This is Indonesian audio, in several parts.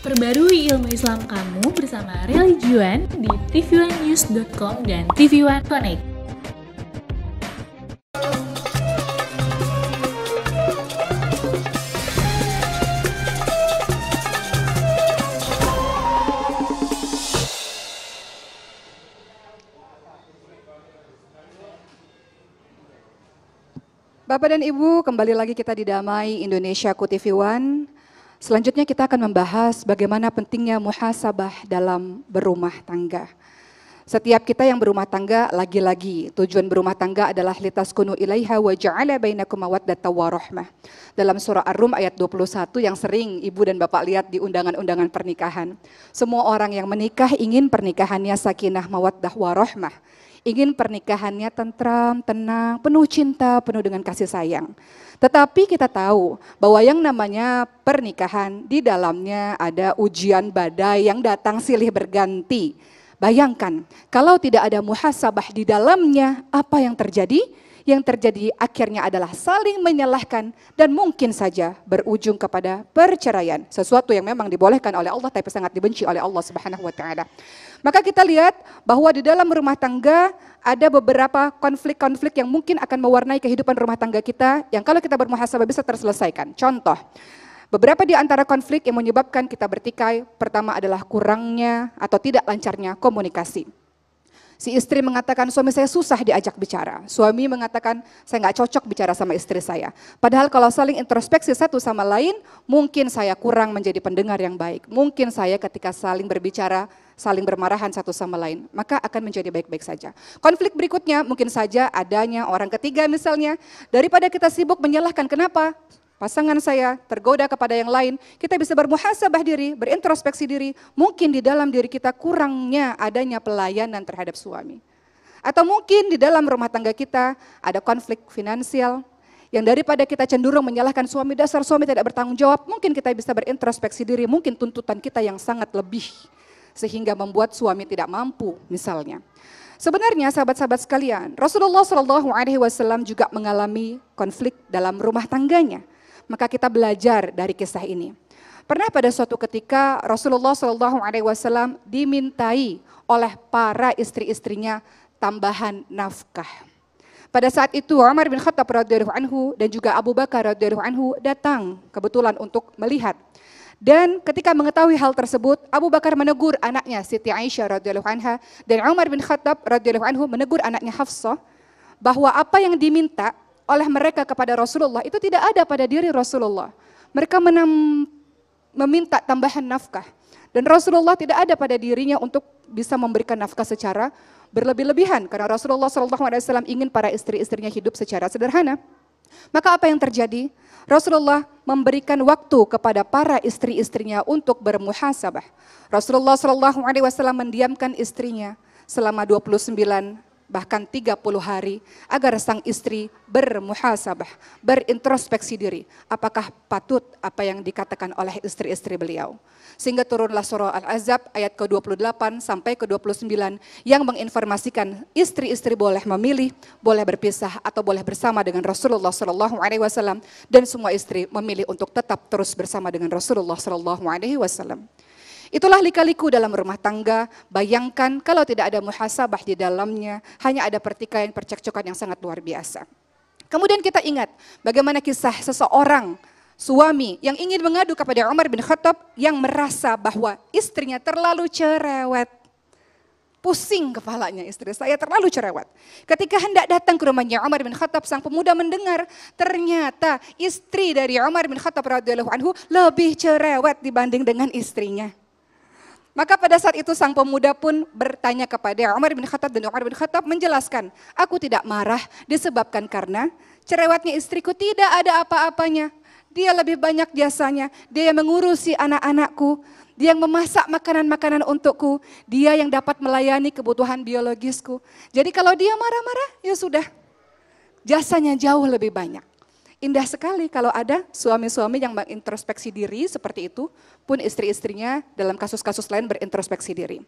Perbarui ilmu Islam kamu bersama Religion di tvnews.com dan tv One Connect. Bapak dan Ibu, kembali lagi kita di Damai Indonesia One. Selanjutnya kita akan membahas bagaimana pentingnya muhasabah dalam berumah tangga. Setiap kita yang berumah tangga lagi-lagi tujuan berumah tangga adalah litas kunu ilaiha wa ja'ala bainakum mawaddata wa Dalam surah Ar-Rum ayat 21 yang sering ibu dan bapak lihat di undangan-undangan pernikahan. Semua orang yang menikah ingin pernikahannya sakinah mawaddah wa rahmah. Ingin pernikahannya tentram, tenang, penuh cinta, penuh dengan kasih sayang. Tetapi kita tahu bahwa yang namanya pernikahan di dalamnya ada ujian badai yang datang silih berganti Bayangkan, kalau tidak ada muhasabah di dalamnya, apa yang terjadi? Yang terjadi akhirnya adalah saling menyalahkan dan mungkin saja berujung kepada perceraian. Sesuatu yang memang dibolehkan oleh Allah tapi sangat dibenci oleh Allah Subhanahu wa taala. Maka kita lihat bahwa di dalam rumah tangga ada beberapa konflik-konflik yang mungkin akan mewarnai kehidupan rumah tangga kita yang kalau kita bermuhasabah bisa terselesaikan. Contoh, Beberapa di antara konflik yang menyebabkan kita bertikai, pertama adalah kurangnya atau tidak lancarnya komunikasi. Si istri mengatakan suami saya susah diajak bicara. Suami mengatakan saya nggak cocok bicara sama istri saya. Padahal kalau saling introspeksi satu sama lain, mungkin saya kurang menjadi pendengar yang baik. Mungkin saya ketika saling berbicara, saling bermarahan satu sama lain, maka akan menjadi baik-baik saja. Konflik berikutnya mungkin saja adanya orang ketiga misalnya. Daripada kita sibuk menyalahkan kenapa pasangan saya, tergoda kepada yang lain, kita bisa bermuhasabah diri, berintrospeksi diri, mungkin di dalam diri kita kurangnya adanya pelayanan terhadap suami. Atau mungkin di dalam rumah tangga kita ada konflik finansial, yang daripada kita cenderung menyalahkan suami, dasar suami tidak bertanggung jawab, mungkin kita bisa berintrospeksi diri, mungkin tuntutan kita yang sangat lebih, sehingga membuat suami tidak mampu misalnya. Sebenarnya sahabat-sahabat sekalian, Rasulullah Shallallahu Alaihi Wasallam juga mengalami konflik dalam rumah tangganya maka kita belajar dari kisah ini. Pernah pada suatu ketika Rasulullah Shallallahu Alaihi Wasallam dimintai oleh para istri-istrinya tambahan nafkah. Pada saat itu Umar bin Khattab radhiyallahu anhu dan juga Abu Bakar radhiyallahu anhu datang kebetulan untuk melihat. Dan ketika mengetahui hal tersebut, Abu Bakar menegur anaknya Siti Aisyah radhiyallahu anha dan Umar bin Khattab radhiyallahu anhu menegur anaknya Hafsah bahwa apa yang diminta oleh mereka kepada Rasulullah itu tidak ada pada diri Rasulullah. Mereka menam, meminta tambahan nafkah. Dan Rasulullah tidak ada pada dirinya untuk bisa memberikan nafkah secara berlebih-lebihan karena Rasulullah SAW ingin para istri-istrinya hidup secara sederhana. Maka apa yang terjadi? Rasulullah memberikan waktu kepada para istri-istrinya untuk bermuhasabah. Rasulullah SAW mendiamkan istrinya selama 29 bahkan 30 hari agar sang istri bermuhasabah, berintrospeksi diri, apakah patut apa yang dikatakan oleh istri-istri beliau. Sehingga turunlah surah Al-Azab ayat ke-28 sampai ke-29 yang menginformasikan istri-istri boleh memilih, boleh berpisah atau boleh bersama dengan Rasulullah Shallallahu alaihi wasallam dan semua istri memilih untuk tetap terus bersama dengan Rasulullah Shallallahu alaihi wasallam. Itulah lika-liku dalam rumah tangga. Bayangkan kalau tidak ada muhasabah di dalamnya, hanya ada pertikaian percekcokan yang sangat luar biasa. Kemudian kita ingat bagaimana kisah seseorang suami yang ingin mengadu kepada Umar bin Khattab yang merasa bahwa istrinya terlalu cerewet. Pusing kepalanya istri saya terlalu cerewet. Ketika hendak datang ke rumahnya Umar bin Khattab, sang pemuda mendengar ternyata istri dari Umar bin Khattab radhiyallahu anhu lebih cerewet dibanding dengan istrinya. Maka pada saat itu sang pemuda pun bertanya kepada Umar bin Khattab dan Umar bin Khattab menjelaskan, aku tidak marah disebabkan karena cerewetnya istriku tidak ada apa-apanya. Dia lebih banyak jasanya, dia yang mengurusi anak-anakku, dia yang memasak makanan-makanan untukku, dia yang dapat melayani kebutuhan biologisku. Jadi kalau dia marah-marah, ya sudah, jasanya jauh lebih banyak. Indah sekali kalau ada suami-suami yang mengintrospeksi diri seperti itu, pun istri-istrinya dalam kasus-kasus lain berintrospeksi diri.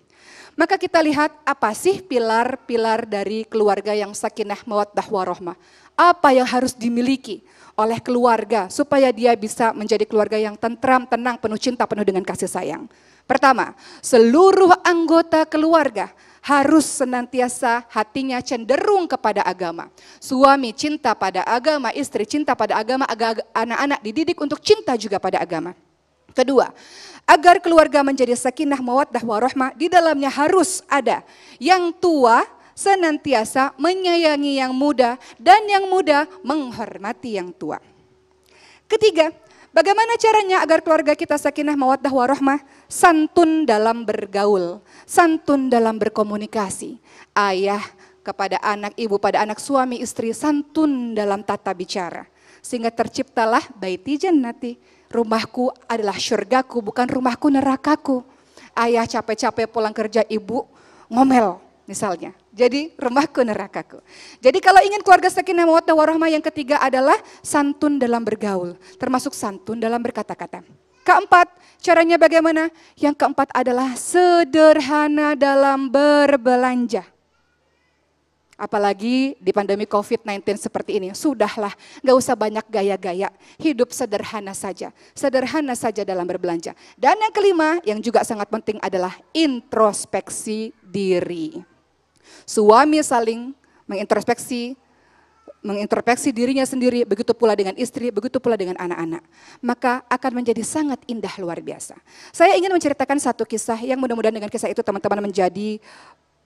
Maka kita lihat apa sih pilar-pilar dari keluarga yang sakinah mawaddah warohmah. Apa yang harus dimiliki oleh keluarga supaya dia bisa menjadi keluarga yang tentram, tenang, penuh cinta, penuh dengan kasih sayang. Pertama, seluruh anggota keluarga harus senantiasa hatinya cenderung kepada agama. Suami cinta pada agama, istri cinta pada agama, anak-anak dididik untuk cinta juga pada agama. Kedua, agar keluarga menjadi sakinah mawaddah warohmah, di dalamnya harus ada yang tua senantiasa menyayangi yang muda dan yang muda menghormati yang tua. Ketiga, Bagaimana caranya agar keluarga kita sakinah mawaddah warahmah? Santun dalam bergaul, santun dalam berkomunikasi. Ayah kepada anak, ibu pada anak, suami, istri, santun dalam tata bicara. Sehingga terciptalah baiti jannati. Rumahku adalah syurgaku, bukan rumahku nerakaku. Ayah capek-capek pulang kerja, ibu ngomel misalnya. Jadi rumahku nerakaku. Jadi kalau ingin keluarga sakinah mawaddah warahmah yang ketiga adalah santun dalam bergaul, termasuk santun dalam berkata-kata. Keempat, caranya bagaimana? Yang keempat adalah sederhana dalam berbelanja. Apalagi di pandemi COVID-19 seperti ini, sudahlah, gak usah banyak gaya-gaya, hidup sederhana saja, sederhana saja dalam berbelanja. Dan yang kelima, yang juga sangat penting adalah introspeksi diri. Suami saling mengintrospeksi, mengintrospeksi dirinya sendiri, begitu pula dengan istri, begitu pula dengan anak-anak. Maka akan menjadi sangat indah luar biasa. Saya ingin menceritakan satu kisah yang mudah-mudahan dengan kisah itu teman-teman menjadi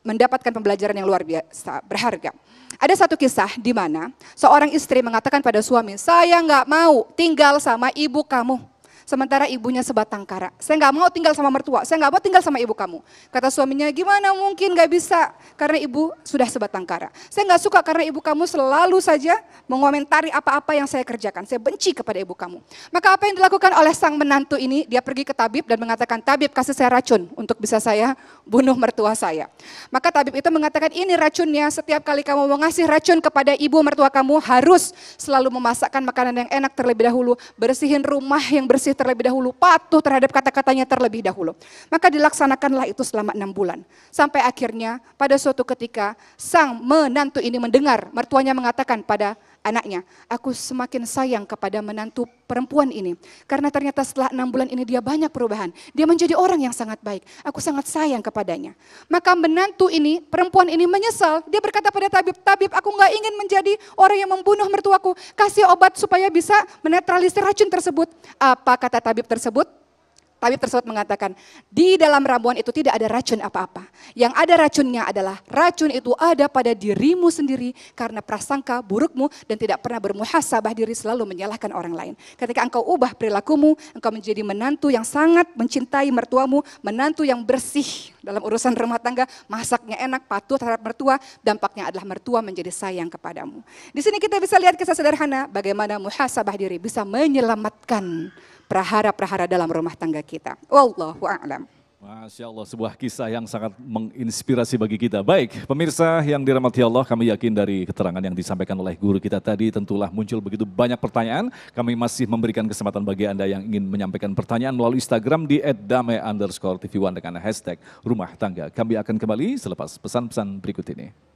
mendapatkan pembelajaran yang luar biasa, berharga. Ada satu kisah di mana seorang istri mengatakan pada suami, saya nggak mau tinggal sama ibu kamu. Sementara ibunya sebatang kara. Saya nggak mau tinggal sama mertua, saya nggak mau tinggal sama ibu kamu. Kata suaminya, gimana mungkin nggak bisa? Karena ibu sudah sebatang kara. Saya nggak suka karena ibu kamu selalu saja mengomentari apa-apa yang saya kerjakan. Saya benci kepada ibu kamu. Maka apa yang dilakukan oleh sang menantu ini, dia pergi ke tabib dan mengatakan, tabib kasih saya racun untuk bisa saya bunuh mertua saya. Maka tabib itu mengatakan, ini racunnya setiap kali kamu mau ngasih racun kepada ibu mertua kamu harus selalu memasakkan makanan yang enak terlebih dahulu, bersihin rumah yang bersih terlebih dahulu, patuh terhadap kata-katanya terlebih dahulu. Maka dilaksanakanlah itu selama enam bulan. Sampai akhirnya pada suatu ketika sang menantu ini mendengar mertuanya mengatakan pada anaknya. Aku semakin sayang kepada menantu perempuan ini. Karena ternyata setelah enam bulan ini dia banyak perubahan. Dia menjadi orang yang sangat baik. Aku sangat sayang kepadanya. Maka menantu ini, perempuan ini menyesal. Dia berkata pada tabib, tabib aku nggak ingin menjadi orang yang membunuh mertuaku. Kasih obat supaya bisa menetralisir racun tersebut. Apa kata tabib tersebut? Tabib tersebut mengatakan, di dalam ramuan itu tidak ada racun apa-apa. Yang ada racunnya adalah racun itu ada pada dirimu sendiri karena prasangka burukmu dan tidak pernah bermuhasabah diri selalu menyalahkan orang lain. Ketika engkau ubah perilakumu, engkau menjadi menantu yang sangat mencintai mertuamu, menantu yang bersih dalam urusan rumah tangga, masaknya enak, patuh terhadap mertua, dampaknya adalah mertua menjadi sayang kepadamu. Di sini kita bisa lihat kisah sederhana bagaimana muhasabah diri bisa menyelamatkan prahara-prahara dalam rumah tangga kita. Wallahu a'lam. Masya Allah, sebuah kisah yang sangat menginspirasi bagi kita. Baik, pemirsa yang dirahmati Allah, kami yakin dari keterangan yang disampaikan oleh guru kita tadi, tentulah muncul begitu banyak pertanyaan. Kami masih memberikan kesempatan bagi Anda yang ingin menyampaikan pertanyaan melalui Instagram di @dame underscore TV One dengan hashtag rumah tangga. Kami akan kembali selepas pesan-pesan berikut ini.